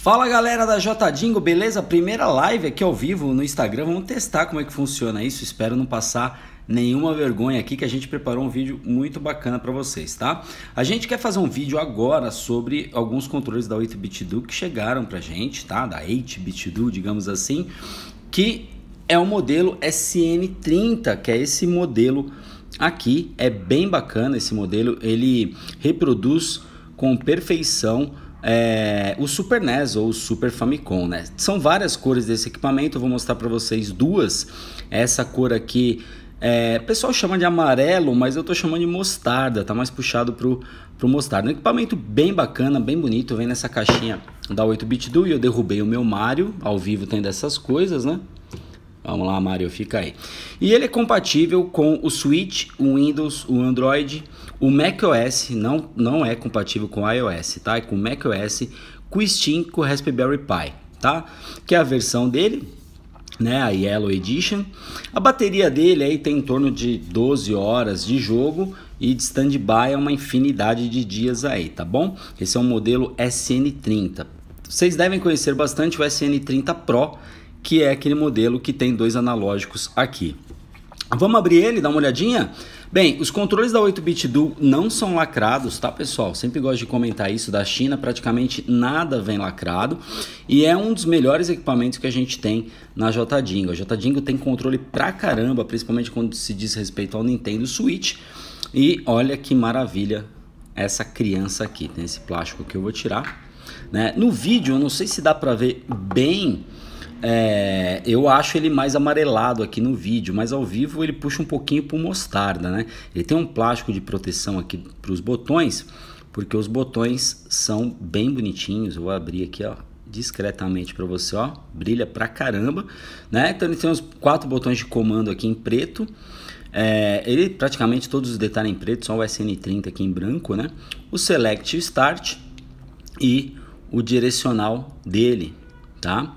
Fala galera da J Dingo, beleza? Primeira live aqui ao vivo no Instagram, vamos testar como é que funciona isso, espero não passar nenhuma vergonha aqui que a gente preparou um vídeo muito bacana para vocês, tá? A gente quer fazer um vídeo agora sobre alguns controles da 8-bit do que chegaram pra gente, tá? Da 8-bit do, digamos assim, que é o modelo SN30, que é esse modelo aqui, é bem bacana esse modelo, ele reproduz com perfeição é, o Super NES ou o Super Famicom, né? São várias cores desse equipamento, eu vou mostrar para vocês duas. Essa cor aqui, é, o pessoal chama de amarelo, mas eu tô chamando de mostarda, tá mais puxado pro, pro mostarda. Um equipamento bem bacana, bem bonito, vem nessa caixinha da 8-bit do e eu derrubei o meu Mario, ao vivo tem dessas coisas, né? Vamos lá, Mario, fica aí. E ele é compatível com o Switch, o Windows, o Android o macOS não, não é compatível com iOS, tá? É com macOS, com Steam, com Raspberry Pi, tá? Que é a versão dele, né, a Yellow Edition. A bateria dele aí tem em torno de 12 horas de jogo e de stand-by é uma infinidade de dias aí, tá bom? Esse é um modelo SN30. Vocês devem conhecer bastante o SN30 Pro, que é aquele modelo que tem dois analógicos aqui. Vamos abrir ele, dar uma olhadinha? Bem, os controles da 8-bit do não são lacrados, tá pessoal? Sempre gosto de comentar isso, da China praticamente nada vem lacrado e é um dos melhores equipamentos que a gente tem na JDingo. A JDingo tem controle pra caramba, principalmente quando se diz respeito ao Nintendo Switch e olha que maravilha essa criança aqui, tem esse plástico que eu vou tirar. Né? No vídeo, eu não sei se dá pra ver bem... É, eu acho ele mais amarelado aqui no vídeo, mas ao vivo ele puxa um pouquinho o mostarda, né? Ele tem um plástico de proteção aqui para os botões, porque os botões são bem bonitinhos. Eu vou abrir aqui, ó, discretamente para você, ó, brilha pra caramba, né? Então ele tem os quatro botões de comando aqui em preto. É, ele praticamente todos os detalhes em preto, só o SN30 aqui em branco, né? O Select Start e o direcional dele, tá?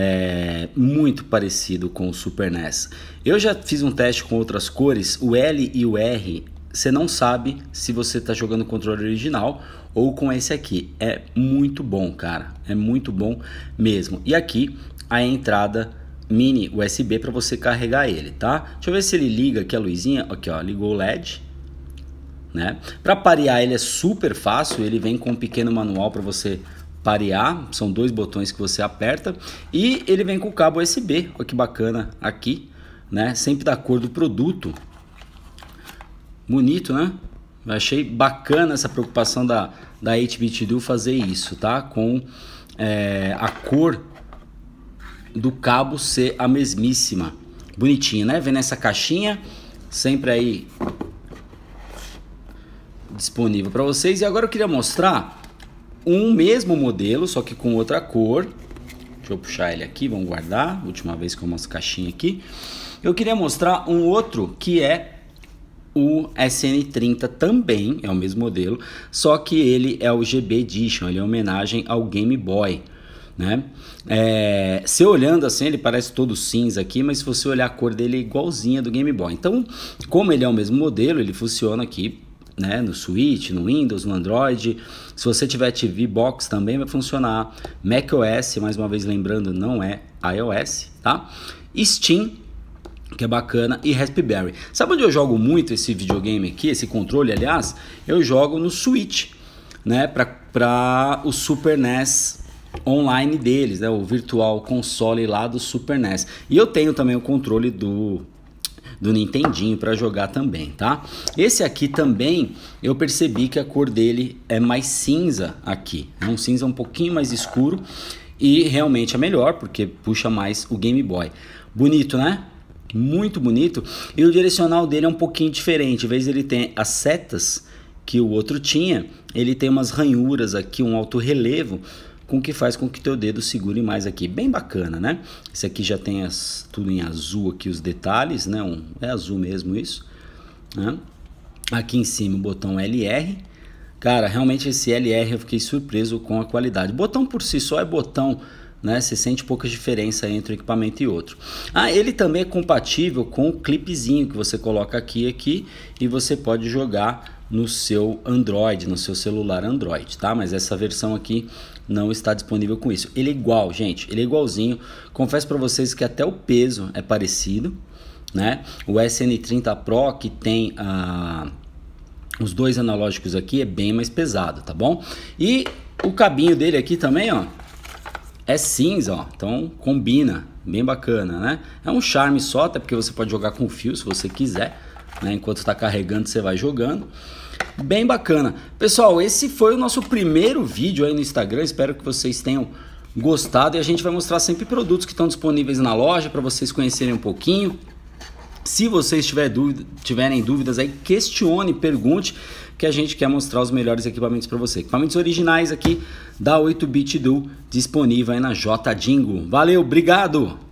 é, muito parecido com o Super NES. Eu já fiz um teste com outras cores, o L e o R, você não sabe se você está jogando o controle original ou com esse aqui. É muito bom, cara. É muito bom mesmo. E aqui a entrada mini USB para você carregar ele, tá? Deixa eu ver se ele liga aqui a luzinha. Aqui, ó, ligou o LED. Né? Para parear ele é super fácil, ele vem com um pequeno manual para você parear, são dois botões que você aperta e ele vem com o cabo USB, olha que bacana aqui, né? Sempre da cor do produto. Bonito, né? Eu achei bacana essa preocupação da da HBTDU fazer isso, tá? Com é, a cor do cabo ser a mesmíssima. Bonitinho, né? Vem nessa caixinha, sempre aí disponível para vocês. E agora eu queria mostrar um mesmo modelo, só que com outra cor. Deixa eu puxar ele aqui, vamos guardar. Última vez com umas caixinhas caixinha aqui. Eu queria mostrar um outro que é o SN30 também, é o mesmo modelo, só que ele é o GB Edition, ele é homenagem ao Game Boy. Né? É, se olhando assim, ele parece todo cinza aqui, mas se você olhar a cor dele é igualzinha do Game Boy. Então, como ele é o mesmo modelo, ele funciona aqui né? No Switch, no Windows, no Android. Se você tiver TV Box também vai funcionar. macOS, mais uma vez lembrando, não é iOS, tá? Steam que é bacana, e Raspberry. Sabe onde eu jogo muito esse videogame aqui, esse controle, aliás? Eu jogo no Switch, né, para o Super NES online deles, né, o virtual console lá do Super NES. E eu tenho também o controle do do Nintendinho para jogar também, tá? Esse aqui também eu percebi que a cor dele é mais cinza aqui, é um cinza um pouquinho mais escuro e realmente é melhor porque puxa mais o Game Boy. Bonito, né? Muito bonito. E o direcional dele é um pouquinho diferente, em vez ele tem as setas que o outro tinha, ele tem umas ranhuras aqui, um alto relevo com que faz com que teu dedo segure mais aqui. Bem bacana, né? Esse aqui já tem as, tudo em azul aqui os detalhes, né? Um, é azul mesmo isso. Né? Aqui em cima o botão LR. Cara, realmente esse LR eu fiquei surpreso com a qualidade. Botão por si só é botão né? Você sente pouca diferença entre um equipamento e outro. Ah, ele também é compatível com o clipezinho que você coloca aqui aqui e você pode jogar no seu Android, no seu celular Android, tá? Mas essa versão aqui não está disponível com isso. Ele é igual, gente, ele é igualzinho. Confesso para vocês que até o peso é parecido, né? O SN30 Pro que tem ah, os dois analógicos aqui é bem mais pesado, tá bom? E o cabinho dele aqui também, ó, é cinza, ó. Então combina, bem bacana, né? É um charme só, até porque você pode jogar com fio se você quiser né? Enquanto está carregando, você vai jogando. Bem bacana. Pessoal, esse foi o nosso primeiro vídeo aí no Instagram. Espero que vocês tenham gostado. E a gente vai mostrar sempre produtos que estão disponíveis na loja para vocês conhecerem um pouquinho. Se vocês tiver dúvida, tiverem dúvidas aí, questione, pergunte, que a gente quer mostrar os melhores equipamentos para você. Equipamentos originais aqui da 8-Bit Do, disponível aí na J Dingo. Valeu, obrigado!